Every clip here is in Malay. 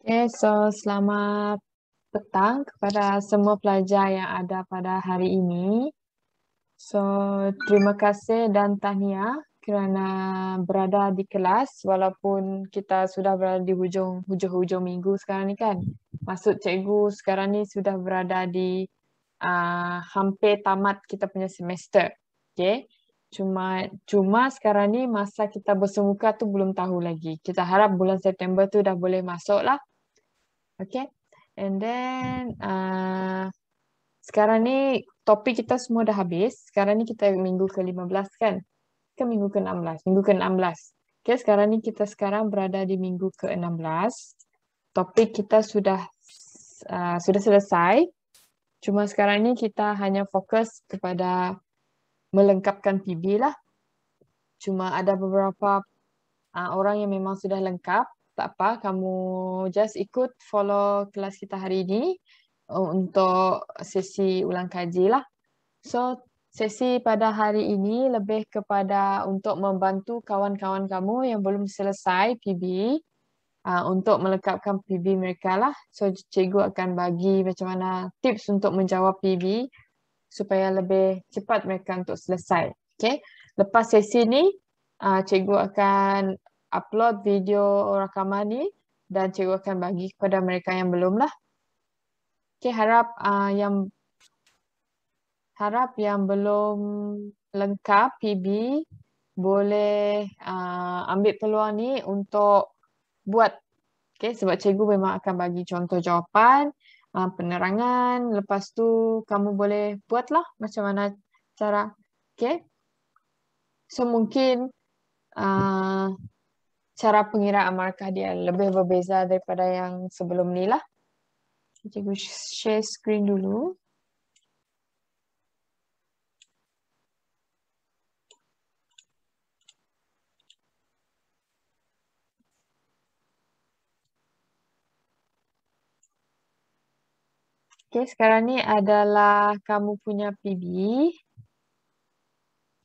Okay, so selamat petang kepada semua pelajar yang ada pada hari ini. So, terima kasih dan tahniah kerana berada di kelas walaupun kita sudah berada di hujung hujung, -hujung minggu sekarang ni kan. Masuk cikgu sekarang ni sudah berada di uh, hampir tamat kita punya semester. Okay. Cuma cuma sekarang ni masa kita bersemuka tu belum tahu lagi. Kita harap bulan September tu dah boleh masuk lah. Okay. And then uh, sekarang ni topik kita semua dah habis. Sekarang ni kita minggu ke-15 kan? Ke minggu ke-16? Minggu ke-16. Okay, sekarang ni kita sekarang berada di minggu ke-16. Topik kita sudah uh, sudah selesai. Cuma sekarang ni kita hanya fokus kepada melengkapkan PB lah. Cuma ada beberapa uh, orang yang memang sudah lengkap. Tak apa, kamu just ikut follow kelas kita hari ini oh, untuk sesi ulang kaji lah. So, sesi pada hari ini lebih kepada untuk membantu kawan-kawan kamu yang belum selesai PB uh, ah, untuk melengkapkan PB mereka lah. So, cikgu akan bagi macam mana tips untuk menjawab PB supaya lebih cepat mereka untuk selesai. Okey. Lepas sesi ni, uh, cikgu akan upload video rakaman ni dan cikgu akan bagi kepada mereka yang belum lah. Okey. harap uh, yang harap yang belum lengkap PB boleh uh, ambil peluang ni untuk buat. Okey. sebab cikgu memang akan bagi contoh jawapan Ah, penerangan. Lepas tu kamu boleh buatlah macam mana cara. Okay. So mungkin uh, cara pengiraan markah dia lebih berbeza daripada yang sebelum ni lah. Cikgu share screen dulu. Okay. Okay, sekarang ni adalah kamu punya PB.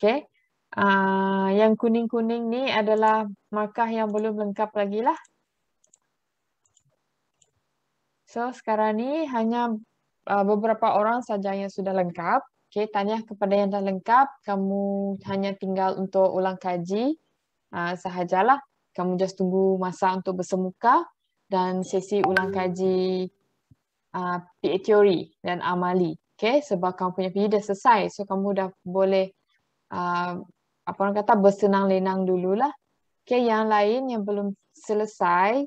Okay. Uh, yang kuning-kuning ni adalah markah yang belum lengkap lagi lah. So, sekarang ni hanya uh, beberapa orang saja yang sudah lengkap. Okay, tanya kepada yang dah lengkap. Kamu hanya tinggal untuk ulang kaji uh, sahajalah. Kamu just tunggu masa untuk bersemuka dan sesi ulang kaji uh, teori dan amali. Okay, sebab kamu punya PE dah selesai. So, kamu dah boleh uh, apa orang kata bersenang-lenang dululah. Okay, yang lain yang belum selesai,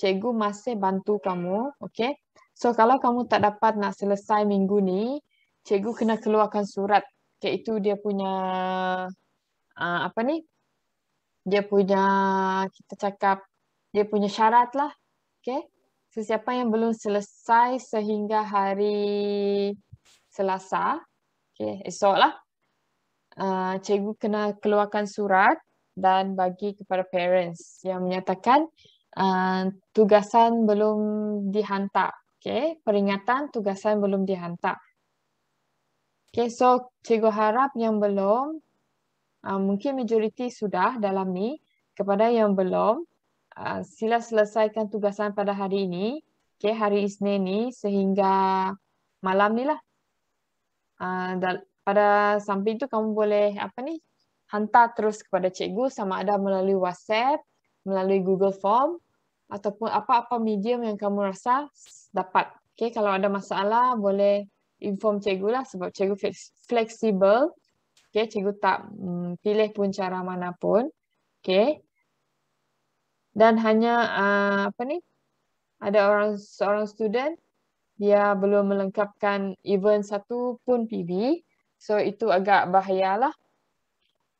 cikgu masih bantu kamu. Okay, so kalau kamu tak dapat nak selesai minggu ni, cikgu kena keluarkan surat. Okay, itu dia punya uh, apa ni? Dia punya kita cakap dia punya syarat lah. Okay, sesiapa yang belum selesai sehingga hari Selasa, okay, esok lah, uh, cikgu kena keluarkan surat dan bagi kepada parents yang menyatakan uh, tugasan belum dihantar. Okay, peringatan tugasan belum dihantar. Okay, so cikgu harap yang belum, uh, mungkin majoriti sudah dalam ni, kepada yang belum, Ah, sila selesaikan tugasan pada hari ini, okay, hari Isnin ni sehingga malam ni lah. Uh, pada samping itu kamu boleh apa ni hantar terus kepada cikgu sama ada melalui WhatsApp, melalui Google Form ataupun apa-apa medium yang kamu rasa dapat. Okay, kalau ada masalah boleh inform cikgu lah sebab cikgu fleksibel. Okay, cikgu tak mm, pilih pun cara mana pun. Okay dan hanya uh, apa ni ada orang seorang student dia belum melengkapkan even satu pun PB so itu agak bahayalah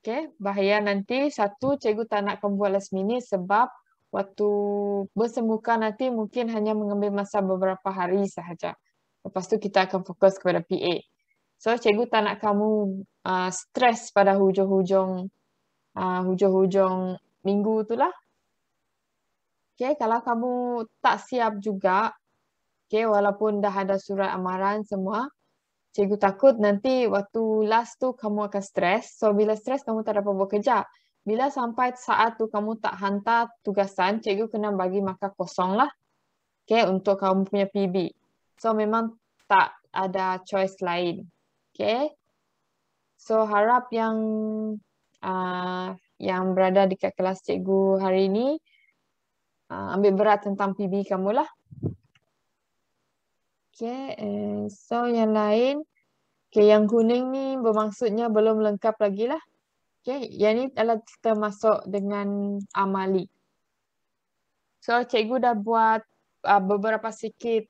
okey bahaya nanti satu cikgu tak nak buat last minute sebab waktu bersemuka nanti mungkin hanya mengambil masa beberapa hari sahaja lepas tu kita akan fokus kepada PA so cikgu tak nak kamu uh, ah, stres pada hujung-hujung uh, hujung-hujung minggu itulah Okay, kalau kamu tak siap juga, okay, walaupun dah ada surat amaran semua, cikgu takut nanti waktu last tu kamu akan stres. So, bila stres kamu tak dapat buat kerja. Bila sampai saat tu kamu tak hantar tugasan, cikgu kena bagi markah kosong lah. Okay, untuk kamu punya PB. So, memang tak ada choice lain. Okay. So, harap yang uh, yang berada dekat kelas cikgu hari ini, uh, ambil berat tentang PB kamu lah. Okay, eh, so yang lain, okay, yang kuning ni bermaksudnya belum lengkap lagi lah. Okay, yang ni adalah termasuk dengan amali. So, cikgu dah buat uh, beberapa sikit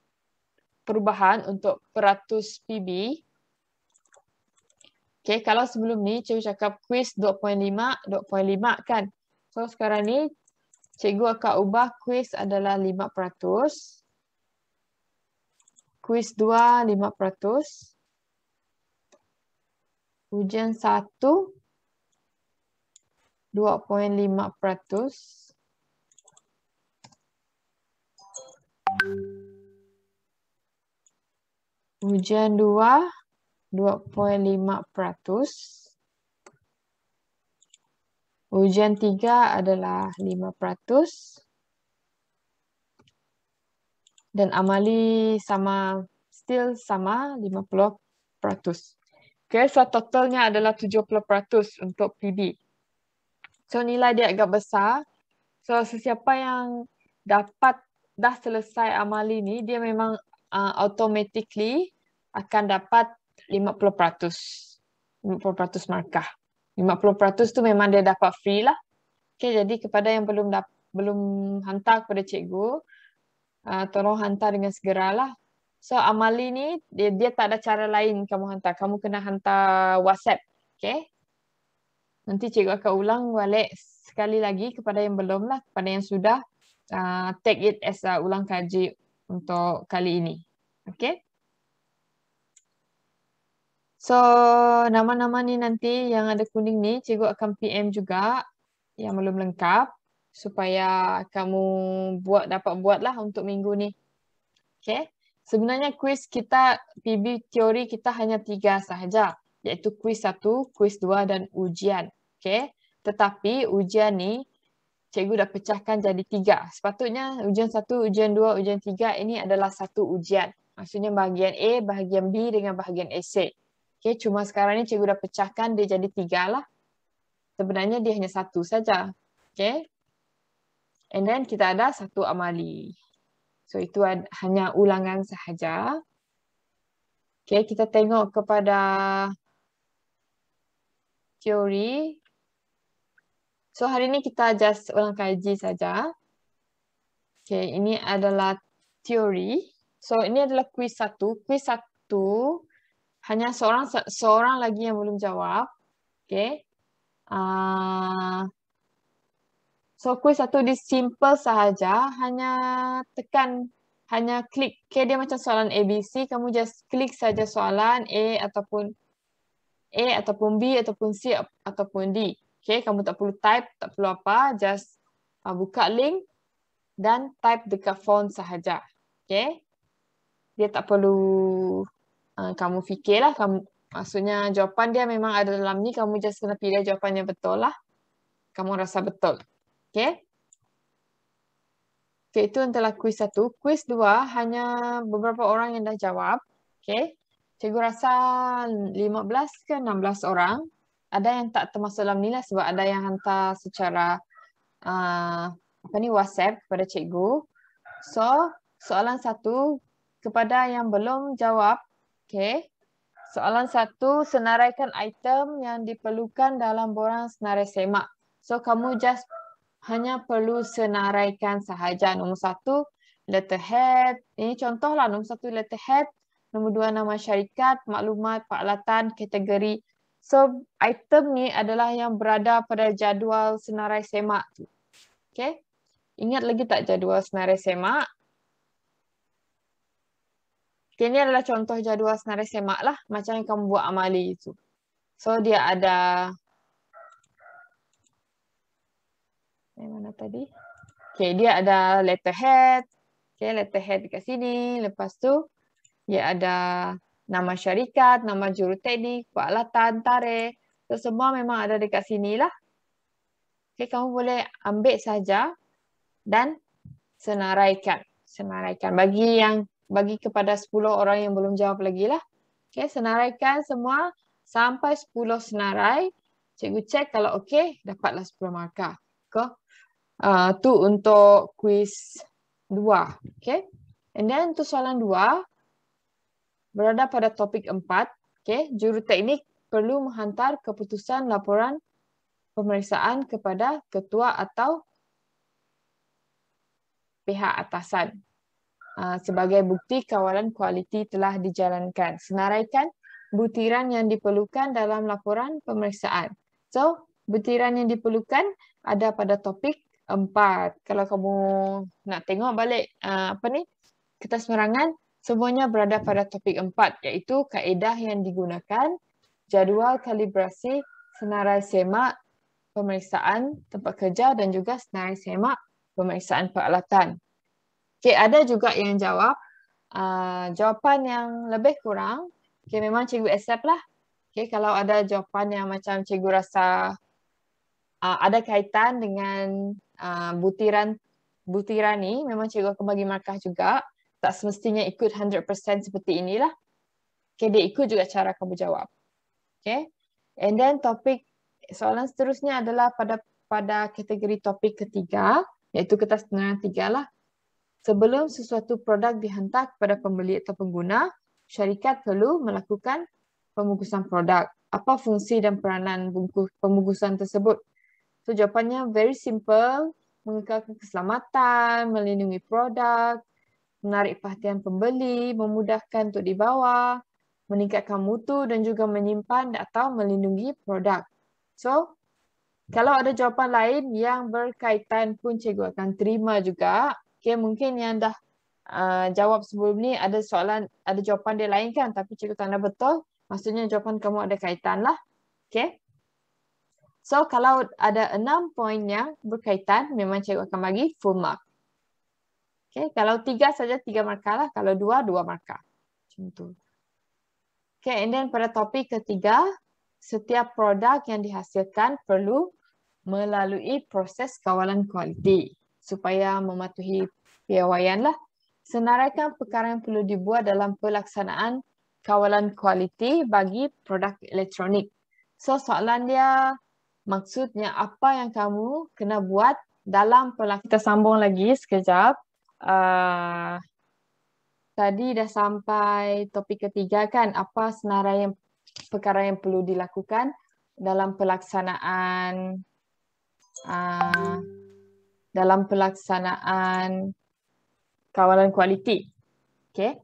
perubahan untuk peratus PB. Okay, kalau sebelum ni cikgu cakap kuis 2.5, 2.5 kan. So, sekarang ni Cikgu akan ubah kuis adalah 5%. Kuis 2, 5%. Ujian 1, 2.5%. Ujian 2, 2.5%. Ujian tiga adalah lima peratus Dan amali sama, still sama lima puluh peratus. Okay, so totalnya adalah tujuh puluh peratus untuk PB. So nilai dia agak besar. So sesiapa yang dapat dah selesai amali ni, dia memang uh, automatically akan dapat lima lima puluh peratus, puluh peratus markah. 50% tu memang dia dapat free lah. Okay, jadi kepada yang belum da- belum hantar kepada cikgu, uh, tolong hantar dengan segera lah. So Amali ni, dia, dia tak ada cara lain kamu hantar. Kamu kena hantar WhatsApp. Okay? Nanti cikgu akan ulang balik sekali lagi kepada yang belum lah. Kepada yang sudah, uh, take it as uh, ulang kaji untuk kali ini. Okay? So nama-nama ni nanti yang ada kuning ni cikgu akan PM juga yang belum lengkap supaya kamu buat dapat buatlah untuk minggu ni. Okay. Sebenarnya kuis kita PB teori kita hanya tiga sahaja iaitu kuis satu, kuis dua dan ujian. Okay. Tetapi ujian ni cikgu dah pecahkan jadi tiga. Sepatutnya ujian satu, ujian dua, ujian tiga ini adalah satu ujian. Maksudnya bahagian A, bahagian B dengan bahagian essay. Okay, cuma sekarang ni cikgu dah pecahkan dia jadi tiga lah. Sebenarnya dia hanya satu saja. Okay. And then kita ada satu amali. So itu hanya ulangan sahaja. Okay, kita tengok kepada teori. So hari ni kita just ulang kaji saja. Okay, ini adalah teori. So ini adalah kuis satu. kuis satu hanya seorang seorang lagi yang belum jawab. Okay. Uh, so kuih satu di simple sahaja, hanya tekan, hanya klik. Okay, dia macam soalan ABC, kamu just klik saja soalan A ataupun A ataupun B ataupun C ataupun D. Okay, kamu tak perlu type, tak perlu apa, just uh, buka link dan type dekat font sahaja. Okay, dia tak perlu Ah, kamu fikirlah kamu maksudnya jawapan dia memang ada dalam ni kamu just kena pilih jawapan yang betul lah kamu rasa betul okey okey itu antara kuis satu kuis dua hanya beberapa orang yang dah jawab okey cikgu rasa 15 ke 16 orang ada yang tak termasuk dalam ni lah sebab ada yang hantar secara uh, apa ni WhatsApp kepada cikgu so soalan satu kepada yang belum jawab Okay, Soalan satu, senaraikan item yang diperlukan dalam borang senarai semak. So, kamu just hanya perlu senaraikan sahaja. Nombor satu, letterhead. Ini contohlah, nombor satu letterhead. Nombor dua, nama syarikat, maklumat, peralatan, kategori. So, item ni adalah yang berada pada jadual senarai semak. Okay, Ingat lagi tak jadual senarai semak? Okay, ini adalah contoh jadual senarai semak lah. Macam yang kamu buat amali itu. So, dia ada... Yang mana tadi? Okay, dia ada letterhead. Okay, letterhead dekat sini. Lepas tu, dia ada nama syarikat, nama juruteknik, peralatan, tarikh. So, semua memang ada dekat sini lah. Okay, kamu boleh ambil saja dan senaraikan. Senaraikan bagi yang bagi kepada 10 orang yang belum jawab lagi lah. Okay, senaraikan semua sampai 10 senarai. Cikgu cek kalau okey, dapatlah 10 markah. Okay. Uh, tu untuk kuis 2. Okay. And then tu soalan 2, berada pada topik 4. Okay. Juru teknik perlu menghantar keputusan laporan pemeriksaan kepada ketua atau pihak atasan. Ah, sebagai bukti kawalan kualiti telah dijalankan. Senaraikan butiran yang diperlukan dalam laporan pemeriksaan. So, butiran yang diperlukan ada pada topik 4. Kalau kamu nak tengok balik uh, apa ni? Kertas merangan semuanya berada pada topik 4 iaitu kaedah yang digunakan, jadual kalibrasi, senarai semak pemeriksaan tempat kerja dan juga senarai semak pemeriksaan peralatan. Okay, ada juga yang jawab. Uh, jawapan yang lebih kurang. Okay, memang cikgu accept lah. Okay, kalau ada jawapan yang macam cikgu rasa uh, ada kaitan dengan uh, butiran butiran ni, memang cikgu akan bagi markah juga. Tak semestinya ikut 100% seperti inilah. Okay, dia ikut juga cara kamu jawab. Okay. And then topik soalan seterusnya adalah pada pada kategori topik ketiga, iaitu kertas penerangan tiga lah. Sebelum sesuatu produk dihantar kepada pembeli atau pengguna, syarikat perlu melakukan pemungkusan produk. Apa fungsi dan peranan pemungkusan tersebut? So, jawapannya very simple, mengekalkan keselamatan, melindungi produk, menarik perhatian pembeli, memudahkan untuk dibawa, meningkatkan mutu dan juga menyimpan atau melindungi produk. So, kalau ada jawapan lain yang berkaitan pun cikgu akan terima juga Okay, mungkin yang dah uh, jawab sebelum ni ada soalan, ada jawapan dia lain kan? Tapi cikgu tanda betul, maksudnya jawapan kamu ada kaitan lah. Okay. So, kalau ada enam poin yang berkaitan, memang cikgu akan bagi full mark. Okay, kalau tiga saja tiga markah lah. Kalau dua, dua markah. Macam tu. Okay, and then pada topik ketiga, setiap produk yang dihasilkan perlu melalui proses kawalan kualiti supaya mematuhi piawaian lah. Senaraikan perkara yang perlu dibuat dalam pelaksanaan kawalan kualiti bagi produk elektronik. So soalan dia maksudnya apa yang kamu kena buat dalam pelaksanaan. Kita sambung lagi sekejap. Uh, tadi dah sampai topik ketiga kan apa senarai yang perkara yang perlu dilakukan dalam pelaksanaan uh, dalam pelaksanaan kawalan kualiti. Okay.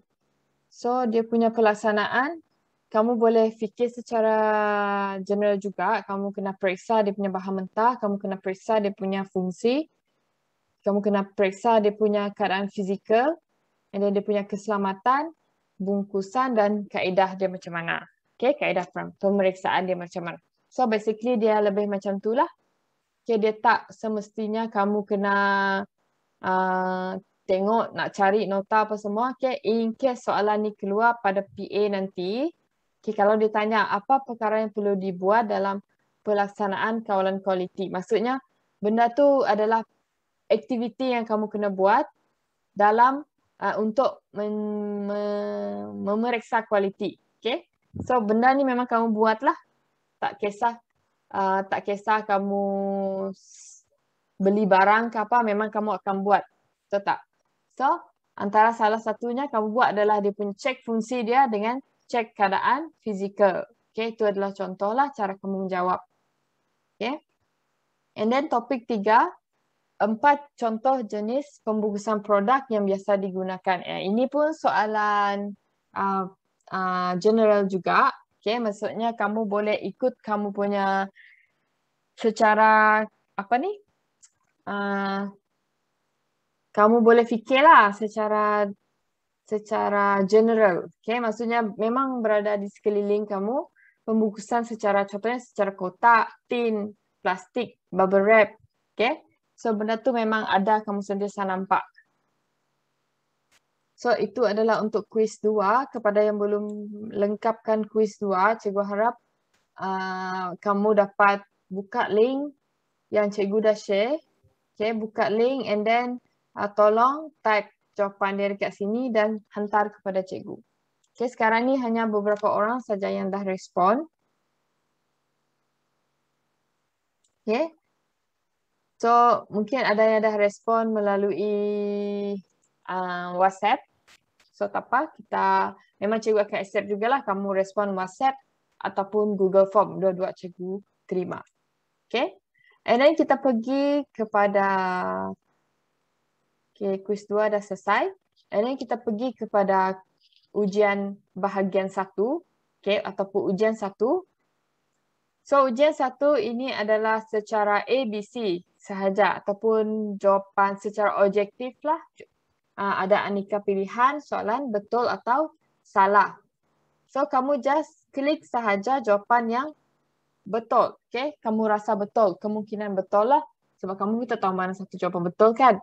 So dia punya pelaksanaan, kamu boleh fikir secara general juga. Kamu kena periksa dia punya bahan mentah, kamu kena periksa dia punya fungsi, kamu kena periksa dia punya keadaan fizikal, and dia punya keselamatan, bungkusan dan kaedah dia macam mana. Okay, kaedah pemeriksaan dia macam mana. So basically dia lebih macam tu lah okay, dia tak semestinya kamu kena uh, tengok nak cari nota apa semua okay, in case soalan ni keluar pada PA nanti okay, kalau dia tanya apa perkara yang perlu dibuat dalam pelaksanaan kawalan kualiti maksudnya benda tu adalah aktiviti yang kamu kena buat dalam uh, untuk men, me, memeriksa kualiti okay? so benda ni memang kamu buatlah tak kisah uh, tak kisah kamu beli barang ke apa, memang kamu akan buat. Betul tak? So, antara salah satunya kamu buat adalah dia pun cek fungsi dia dengan cek keadaan fizikal. Okay, itu adalah contohlah cara kamu menjawab. Okay. And then topik tiga, empat contoh jenis pembungkusan produk yang biasa digunakan. Eh, ini pun soalan uh, uh, general juga. Okay, maksudnya kamu boleh ikut kamu punya secara apa ni? Uh, kamu boleh fikirlah secara secara general. Okay, maksudnya memang berada di sekeliling kamu pembungkusan secara contohnya secara kotak, tin, plastik, bubble wrap. Okay, so benda tu memang ada kamu sendiri nampak. So itu adalah untuk kuis dua Kepada yang belum lengkapkan kuis dua. cikgu harap uh, kamu dapat buka link yang cikgu dah share. Okay, buka link and then uh, tolong tag jawapan dia dekat sini dan hantar kepada cikgu. Okay, sekarang ni hanya beberapa orang saja yang dah respon. Okay. So, mungkin ada yang dah respon melalui uh, WhatsApp. So tak apa, kita memang cikgu akan accept jugalah kamu respon WhatsApp ataupun Google Form. Dua-dua cikgu terima. Okay. And then kita pergi kepada... Okay, kuis dua dah selesai. And then kita pergi kepada ujian bahagian satu, Okay, ataupun ujian satu. So ujian satu ini adalah secara ABC sahaja ataupun jawapan secara objektif lah Ah, ada aneka pilihan soalan betul atau salah. So kamu just klik sahaja jawapan yang betul. Okay? Kamu rasa betul, kemungkinan betul lah. Sebab kamu kita tahu mana satu jawapan betul kan.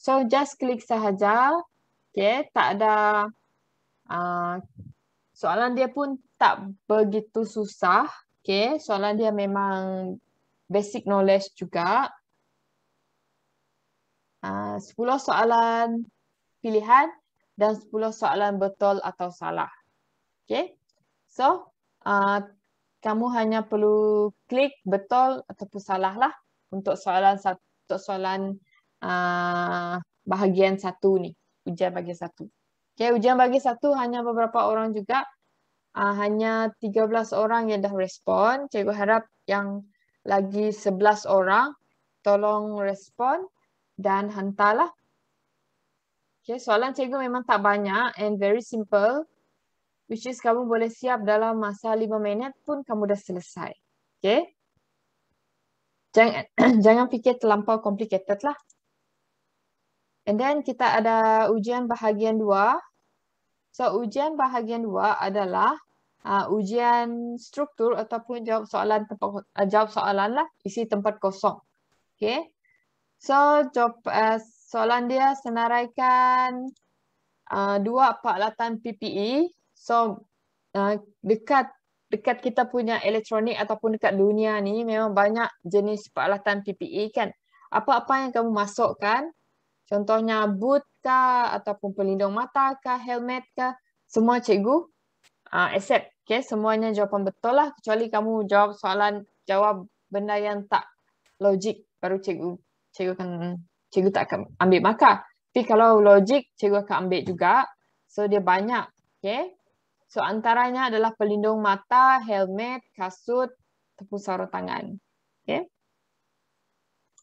So just klik sahaja. Okay? Tak ada uh, soalan dia pun tak begitu susah. Okay? Soalan dia memang basic knowledge juga. Ah, uh, 10 soalan pilihan dan 10 soalan betul atau salah. Okay. So, uh, kamu hanya perlu klik betul ataupun salah lah untuk soalan untuk soalan uh, bahagian satu ni, ujian bahagian satu. Okay, ujian bahagian satu hanya beberapa orang juga, uh, hanya 13 orang yang dah respon. Cikgu harap yang lagi 11 orang tolong respon dan hantarlah Okay, soalan cikgu memang tak banyak and very simple. Which is kamu boleh siap dalam masa lima minit pun kamu dah selesai. Okay. Jangan, jangan fikir terlampau complicated lah. And then kita ada ujian bahagian dua. So ujian bahagian dua adalah uh, ujian struktur ataupun jawab soalan tempat, uh, jawab soalan lah isi tempat kosong. Okay. So jawab uh, soalan dia senaraikan uh, dua peralatan PPE. So uh, dekat dekat kita punya elektronik ataupun dekat dunia ni memang banyak jenis peralatan PPE kan. Apa-apa yang kamu masukkan, contohnya boot kah ataupun pelindung mata kah, helmet kah, semua cikgu uh, accept. Okay, semuanya jawapan betul lah kecuali kamu jawab soalan jawab benda yang tak logik baru cikgu cikgu kan cikgu tak akan ambil markah. Tapi kalau logik, cikgu akan ambil juga. So dia banyak. Okay. So antaranya adalah pelindung mata, helmet, kasut, tepung sarung tangan. Okay.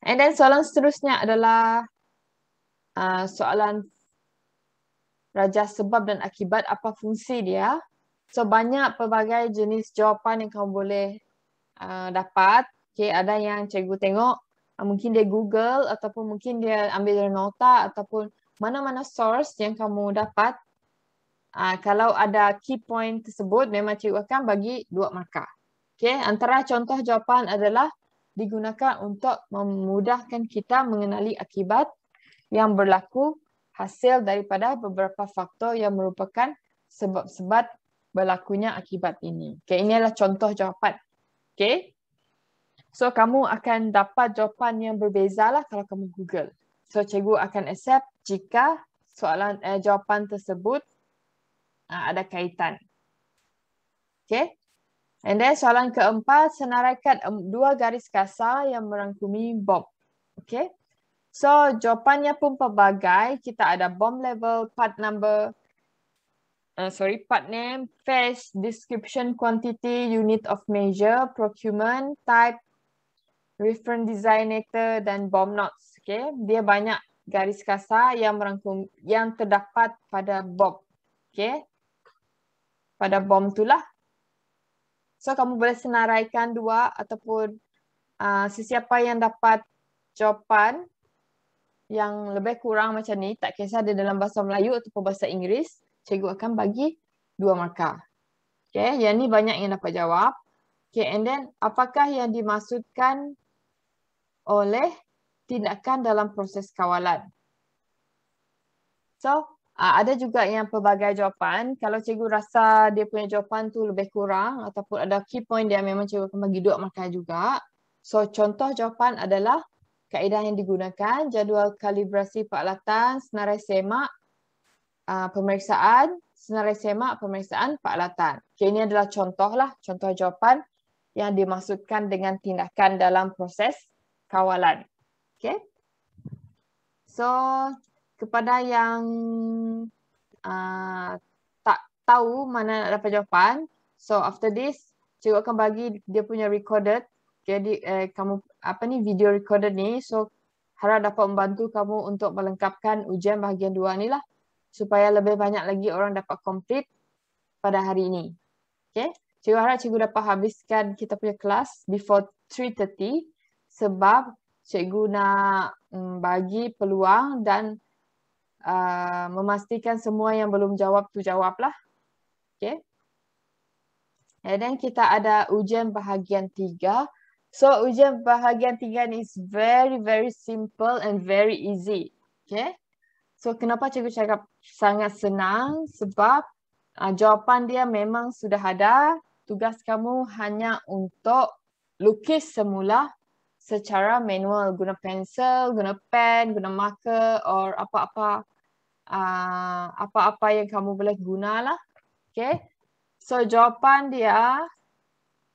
And then soalan seterusnya adalah uh, soalan raja sebab dan akibat apa fungsi dia. So banyak pelbagai jenis jawapan yang kamu boleh uh, dapat. Okay, ada yang cikgu tengok Ah, mungkin dia Google ataupun mungkin dia ambil dari nota ataupun mana-mana source yang kamu dapat. Uh, kalau ada key point tersebut, memang cikgu akan bagi dua markah. Okay, antara contoh jawapan adalah digunakan untuk memudahkan kita mengenali akibat yang berlaku hasil daripada beberapa faktor yang merupakan sebab-sebab berlakunya akibat ini. Okay, ini adalah contoh jawapan. Okay. So kamu akan dapat jawapan yang berbeza lah kalau kamu Google. So cikgu akan accept jika soalan eh, jawapan tersebut uh, ada kaitan. Okay. And then soalan keempat, senaraikan dua garis kasar yang merangkumi bom. Okay. So jawapannya pun pelbagai. Kita ada bom level, part number, uh, sorry, part name, face, description, quantity, unit of measure, procurement, type, referent designator dan bomb knots. Okay, dia banyak garis kasar yang merangkum yang terdapat pada bomb. Okay, pada bomb itulah. So kamu boleh senaraikan dua ataupun uh, sesiapa yang dapat jawapan yang lebih kurang macam ni, tak kisah dia dalam bahasa Melayu ataupun bahasa Inggeris, cikgu akan bagi dua markah. Okay, yang ni banyak yang dapat jawab. Okay, and then apakah yang dimaksudkan oleh tindakan dalam proses kawalan. So, ah, ada juga yang pelbagai jawapan. Kalau cikgu rasa dia punya jawapan tu lebih kurang ataupun ada key point dia memang cikgu akan bagi duduk markah juga. So, contoh jawapan adalah kaedah yang digunakan, jadual kalibrasi peralatan, senarai semak, ah, pemeriksaan, senarai semak, pemeriksaan peralatan. Okay, ini adalah contoh lah, contoh jawapan yang dimaksudkan dengan tindakan dalam proses kawalan. Okay. So, kepada yang uh, tak tahu mana nak dapat jawapan, so after this, cikgu akan bagi dia punya recorded, jadi eh, kamu apa ni video recorded ni, so harap dapat membantu kamu untuk melengkapkan ujian bahagian dua ni lah, supaya lebih banyak lagi orang dapat complete pada hari ini. Okay, cikgu harap cikgu dapat habiskan kita punya kelas before 3.30, sebab cikgu nak um, bagi peluang dan uh, memastikan semua yang belum jawab tu jawablah. Okay. And then kita ada ujian bahagian tiga. So ujian bahagian tiga ni is very very simple and very easy. Okay. So kenapa cikgu cakap sangat senang? Sebab uh, jawapan dia memang sudah ada. Tugas kamu hanya untuk lukis semula secara manual guna pensel, guna pen, guna marker or apa-apa uh, apa-apa uh, yang kamu boleh guna lah Okay. So jawapan dia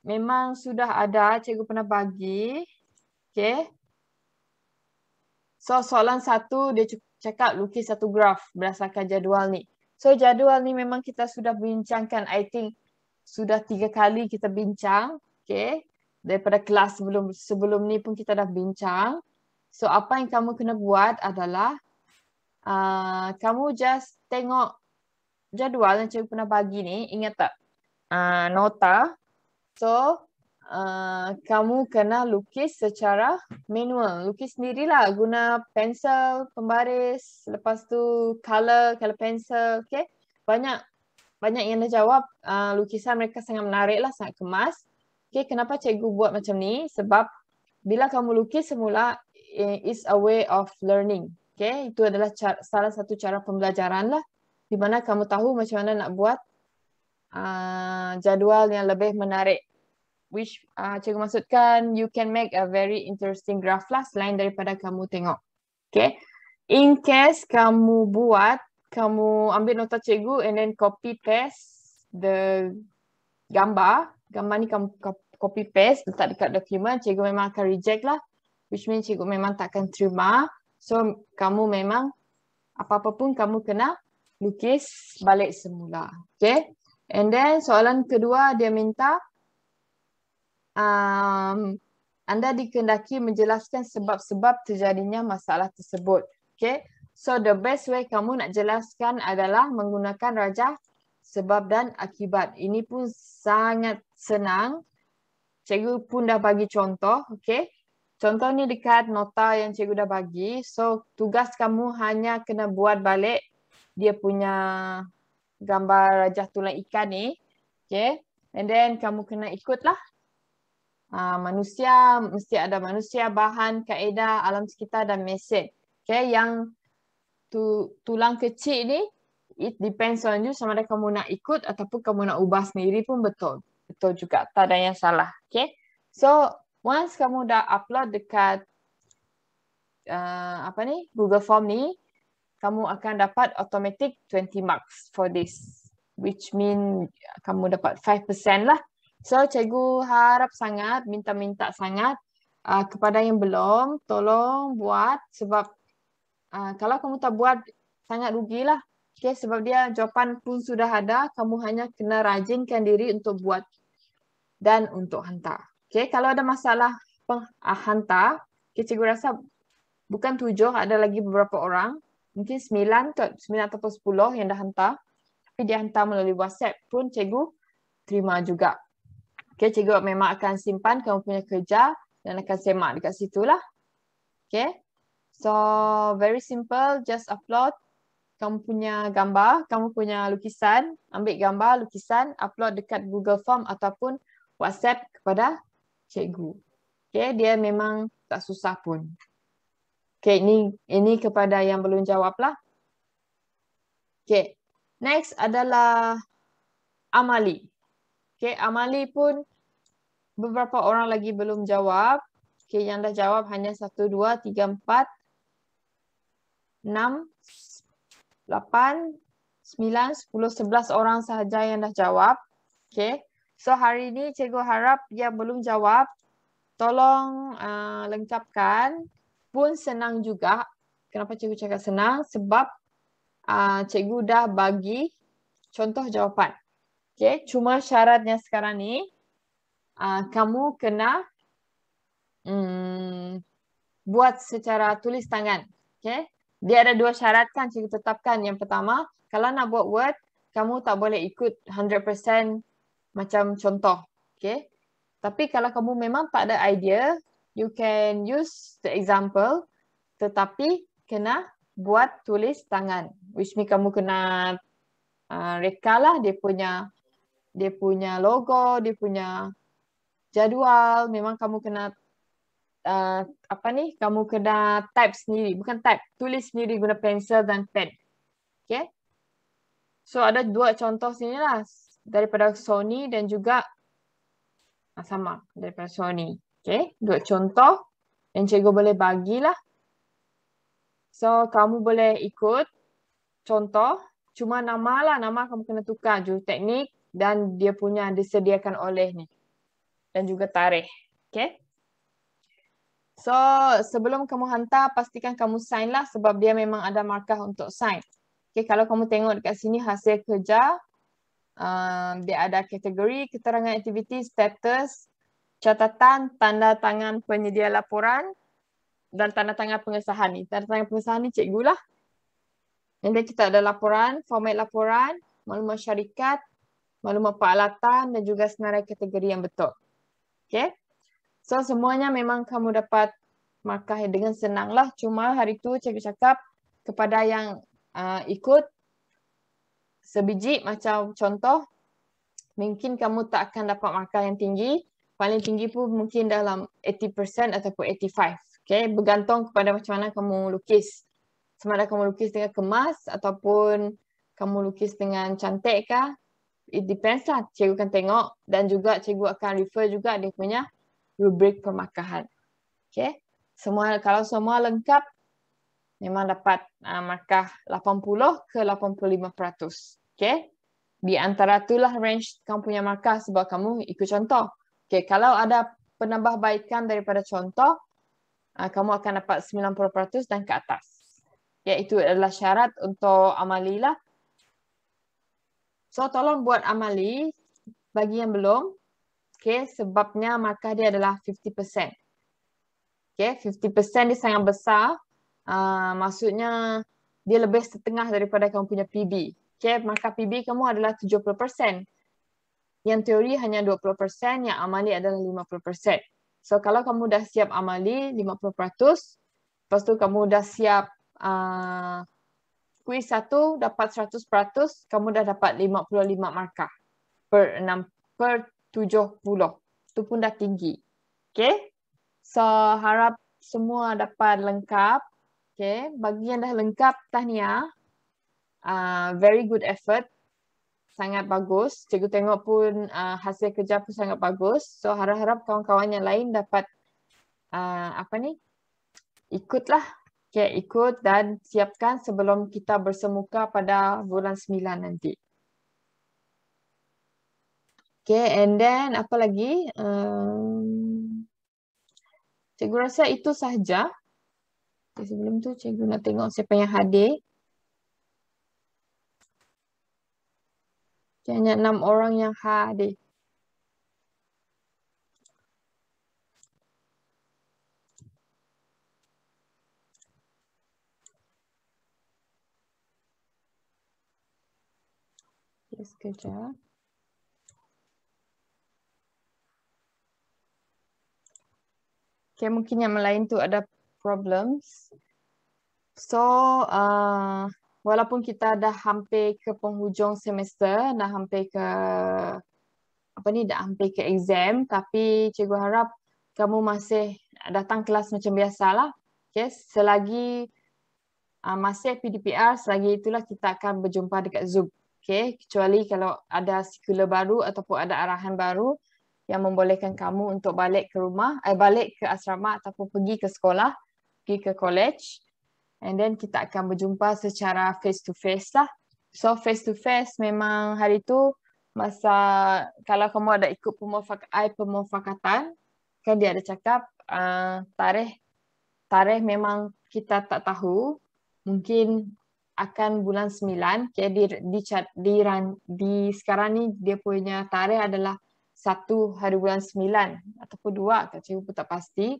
memang sudah ada cikgu pernah bagi. Okay. So soalan satu dia cakap lukis satu graf berdasarkan jadual ni. So jadual ni memang kita sudah bincangkan I think sudah tiga kali kita bincang. Okay daripada kelas sebelum sebelum ni pun kita dah bincang. So apa yang kamu kena buat adalah uh, kamu just tengok jadual yang cikgu pernah bagi ni, ingat tak? Uh, nota. So uh, kamu kena lukis secara manual. Lukis sendirilah guna pensel, pembaris, lepas tu color, color pencil, okay? Banyak banyak yang dah jawab uh, lukisan mereka sangat menarik lah, sangat kemas okay, kenapa cikgu buat macam ni? Sebab bila kamu lukis semula, eh, it's a way of learning. Okay, itu adalah cara, salah satu cara pembelajaran lah. Di mana kamu tahu macam mana nak buat uh, jadual yang lebih menarik. Which uh, cikgu maksudkan, you can make a very interesting graph lah selain daripada kamu tengok. Okay, in case kamu buat, kamu ambil nota cikgu and then copy paste the gambar gambar ni kamu copy paste letak dekat dokumen cikgu memang akan reject lah which means cikgu memang takkan terima so kamu memang apa-apa pun kamu kena lukis balik semula okay and then soalan kedua dia minta um, anda dikendaki menjelaskan sebab-sebab terjadinya masalah tersebut okay so the best way kamu nak jelaskan adalah menggunakan rajah sebab dan akibat. Ini pun sangat senang. Cikgu pun dah bagi contoh, okay? Contoh ni dekat nota yang cikgu dah bagi. So, tugas kamu hanya kena buat balik dia punya gambar rajah tulang ikan ni. Okay. And then, kamu kena ikutlah. Uh, manusia, mesti ada manusia, bahan, kaedah, alam sekitar dan mesin. Okay. Yang tu, tulang kecil ni, it depends on you sama ada kamu nak ikut ataupun kamu nak ubah sendiri pun betul. Betul juga. Tak ada yang salah. Okay. So, once kamu dah upload dekat uh, apa ni Google Form ni, kamu akan dapat automatic 20 marks for this. Which mean kamu dapat 5% lah. So, cikgu harap sangat, minta-minta sangat uh, kepada yang belum, tolong buat sebab uh, kalau kamu tak buat, sangat rugilah. Okay, sebab dia jawapan pun sudah ada, kamu hanya kena rajinkan diri untuk buat dan untuk hantar. Okay, kalau ada masalah ah, hantar, okay, cikgu rasa bukan tujuh, ada lagi beberapa orang. Mungkin sembilan atau sepuluh yang dah hantar. Tapi dia hantar melalui WhatsApp pun cikgu terima juga. Okay, cikgu memang akan simpan kamu punya kerja dan akan semak dekat situ lah. Okay, so very simple, just upload kamu punya gambar, kamu punya lukisan, ambil gambar, lukisan, upload dekat Google Form ataupun WhatsApp kepada cikgu. Okay, dia memang tak susah pun. Okay, ini, ini kepada yang belum jawab lah. Okay, next adalah Amali. Okay, Amali pun beberapa orang lagi belum jawab. Okay, yang dah jawab hanya 1, 2, 3, 4, 6, 8, 9, 10, 11 orang sahaja yang dah jawab. Okay. So hari ini cikgu harap yang belum jawab, tolong uh, lengkapkan. Pun senang juga. Kenapa cikgu cakap senang? Sebab uh, cikgu dah bagi contoh jawapan. Okay. Cuma syaratnya sekarang ni, uh, kamu kena um, buat secara tulis tangan. Okay dia ada dua syarat kan cikgu tetapkan. Yang pertama, kalau nak buat word, kamu tak boleh ikut 100% macam contoh. Okay? Tapi kalau kamu memang tak ada idea, you can use the example tetapi kena buat tulis tangan. Which means kamu kena uh, rekalah dia punya dia punya logo, dia punya jadual, memang kamu kena uh, apa ni kamu kena type sendiri bukan type tulis sendiri guna pensel dan pen okay so ada dua contoh sini lah daripada Sony dan juga ah, sama daripada Sony okay dua contoh yang cikgu boleh bagilah so kamu boleh ikut contoh cuma nama lah nama kamu kena tukar juru teknik dan dia punya disediakan oleh ni dan juga tarikh okay So sebelum kamu hantar pastikan kamu sign lah sebab dia memang ada markah untuk sign. Okay, kalau kamu tengok dekat sini hasil kerja, uh, dia ada kategori, keterangan aktiviti, status, catatan, tanda tangan penyedia laporan dan tanda tangan pengesahan ni. Tanda tangan pengesahan ni cikgu lah. And then kita ada laporan, format laporan, maklumat syarikat, maklumat peralatan dan juga senarai kategori yang betul. Okay. So semuanya memang kamu dapat markah dengan senanglah. Cuma hari tu cikgu cakap kepada yang uh, ikut sebiji macam contoh mungkin kamu tak akan dapat markah yang tinggi. Paling tinggi pun mungkin dalam 80% ataupun 85%. Okay, bergantung kepada macam mana kamu lukis. Sama ada kamu lukis dengan kemas ataupun kamu lukis dengan cantik kah? It depends lah. Cikgu akan tengok dan juga cikgu akan refer juga dia punya rubrik pemakahan. Okay. Semua, kalau semua lengkap, memang dapat uh, markah 80 ke 85%. Okay. Di antara itulah range kamu punya markah sebab kamu ikut contoh. Okay. Kalau ada penambahbaikan daripada contoh, uh, kamu akan dapat 90% dan ke atas. Okay. Itu adalah syarat untuk amali lah. So, tolong buat amali bagi yang belum okay, sebabnya markah dia adalah 50%. Okay, 50% dia sangat besar, uh, maksudnya dia lebih setengah daripada kamu punya PB. Okay, markah PB kamu adalah 70%. Yang teori hanya 20%, yang amali adalah 50%. So, kalau kamu dah siap amali 50%, lepas tu kamu dah siap uh, kuis 1 dapat 100%, kamu dah dapat 55 markah per 6 per tujuh puluh. Itu pun dah tinggi. Okay. So, harap semua dapat lengkap. Okay. Bagi yang dah lengkap, tahniah. Uh, very good effort. Sangat bagus. Cikgu tengok pun uh, hasil kerja pun sangat bagus. So, harap-harap kawan-kawan yang lain dapat uh, apa ni? Ikutlah. Okay, ikut dan siapkan sebelum kita bersemuka pada bulan 9 nanti. Okay, and then apa lagi? Um, cikgu rasa itu sahaja. Okay, sebelum tu cikgu nak tengok siapa yang hadir. Okay, hanya enam orang yang hadir. Sekejap. Okay, mungkin yang lain tu ada problems. So, uh, walaupun kita dah hampir ke penghujung semester, dah hampir ke apa ni, dah hampir ke exam, tapi cikgu harap kamu masih datang kelas macam biasalah. Okay, selagi uh, masih PDPR, selagi itulah kita akan berjumpa dekat Zoom. Okay, kecuali kalau ada sekolah baru ataupun ada arahan baru, yang membolehkan kamu untuk balik ke rumah, eh, balik ke asrama ataupun pergi ke sekolah, pergi ke college. And then kita akan berjumpa secara face to face lah. So face to face memang hari tu masa kalau kamu ada ikut pemufak I pemufakatan, kan dia ada cakap uh, tarikh tarikh memang kita tak tahu. Mungkin akan bulan 9 okay, di, di, di, di, di, sekarang ni dia punya tarikh adalah satu hari bulan sembilan ataupun dua tak cikgu tak pasti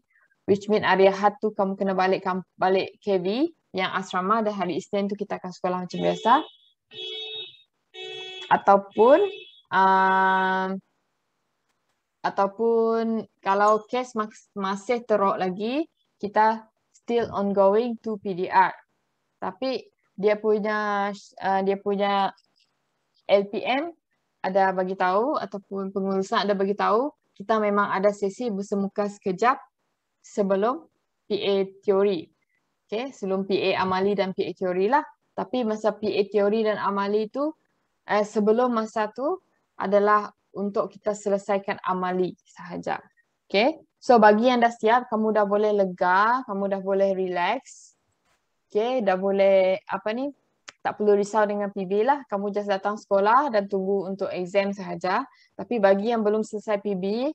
which mean hari Ahad tu kamu kena balik balik KV yang asrama dan hari Isnin tu kita akan sekolah macam biasa ataupun uh, ataupun kalau kes masih teruk lagi kita still ongoing to PDR tapi dia punya uh, dia punya LPM ada bagi tahu ataupun pengurusan ada bagi tahu kita memang ada sesi bersemuka sekejap sebelum PA teori. Okay, sebelum PA amali dan PA teori lah. Tapi masa PA teori dan amali tu eh, sebelum masa tu adalah untuk kita selesaikan amali sahaja. Okay. So bagi yang dah siap, kamu dah boleh lega, kamu dah boleh relax. Okay, dah boleh apa ni, tak perlu risau dengan PB lah. Kamu just datang sekolah dan tunggu untuk exam sahaja. Tapi bagi yang belum selesai PB,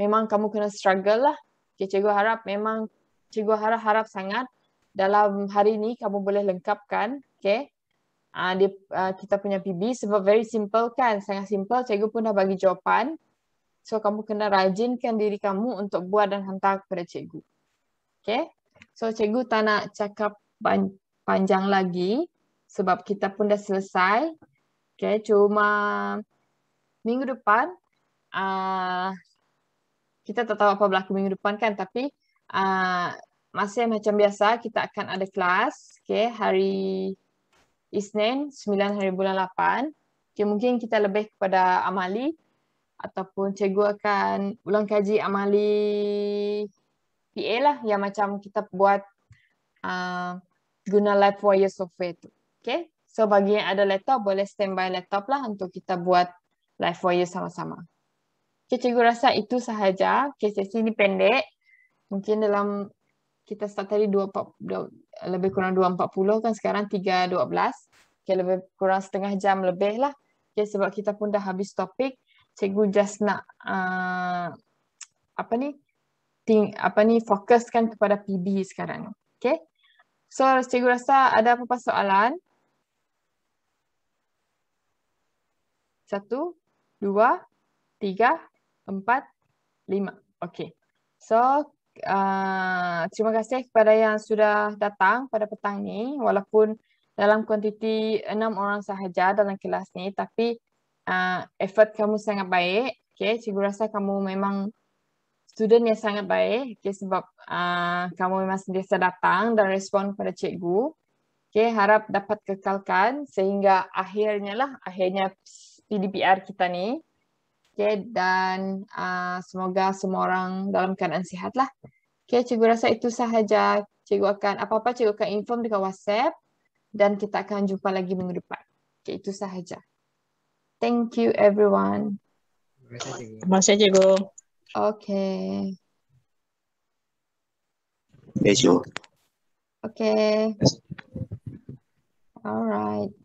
memang kamu kena struggle lah. Okay, cikgu harap memang, cikgu harap harap sangat dalam hari ni kamu boleh lengkapkan, okay? Uh, dia, uh, kita punya PB sebab very simple kan, sangat simple. Cikgu pun dah bagi jawapan. So, kamu kena rajinkan diri kamu untuk buat dan hantar kepada cikgu. Okay? So, cikgu tak nak cakap panjang lagi sebab kita pun dah selesai. Okay, cuma minggu depan uh, kita tak tahu apa berlaku minggu depan kan tapi uh, masih macam biasa kita akan ada kelas okay, hari Isnin 9 hari bulan 8. Okay, mungkin kita lebih kepada amali ataupun cikgu akan ulang kaji amali PA lah yang macam kita buat uh, guna live wire software tu. Okay, so bagi yang ada laptop, boleh standby laptop lah untuk kita buat live for you sama-sama. Okay, cikgu rasa itu sahaja. Okay, sesi ini pendek. Mungkin dalam, kita start tadi 24, lebih kurang 2.40 kan, sekarang 3.12. Okay, lebih kurang setengah jam lebih lah. Okay, sebab kita pun dah habis topik. Cikgu just nak, uh, apa ni, ting, apa ni, fokuskan kepada PB sekarang. Okay. So, cikgu rasa ada apa-apa soalan? Satu, dua, tiga, empat, lima. Okey. So, uh, terima kasih kepada yang sudah datang pada petang ni. Walaupun dalam kuantiti enam orang sahaja dalam kelas ni. Tapi uh, effort kamu sangat baik. Okey, cikgu rasa kamu memang student yang sangat baik. Okey, sebab uh, kamu memang sentiasa datang dan respon kepada cikgu. Okay, harap dapat kekalkan sehingga akhirnya lah, akhirnya PDPR kita ni. Okay, dan uh, semoga semua orang dalam keadaan sihat lah. Okay, cikgu rasa itu sahaja. Cikgu akan, apa-apa cikgu akan inform dekat WhatsApp dan kita akan jumpa lagi minggu depan. Okay, itu sahaja. Thank you everyone. Terima kasih cikgu. Okay. Thank Okay. Alright.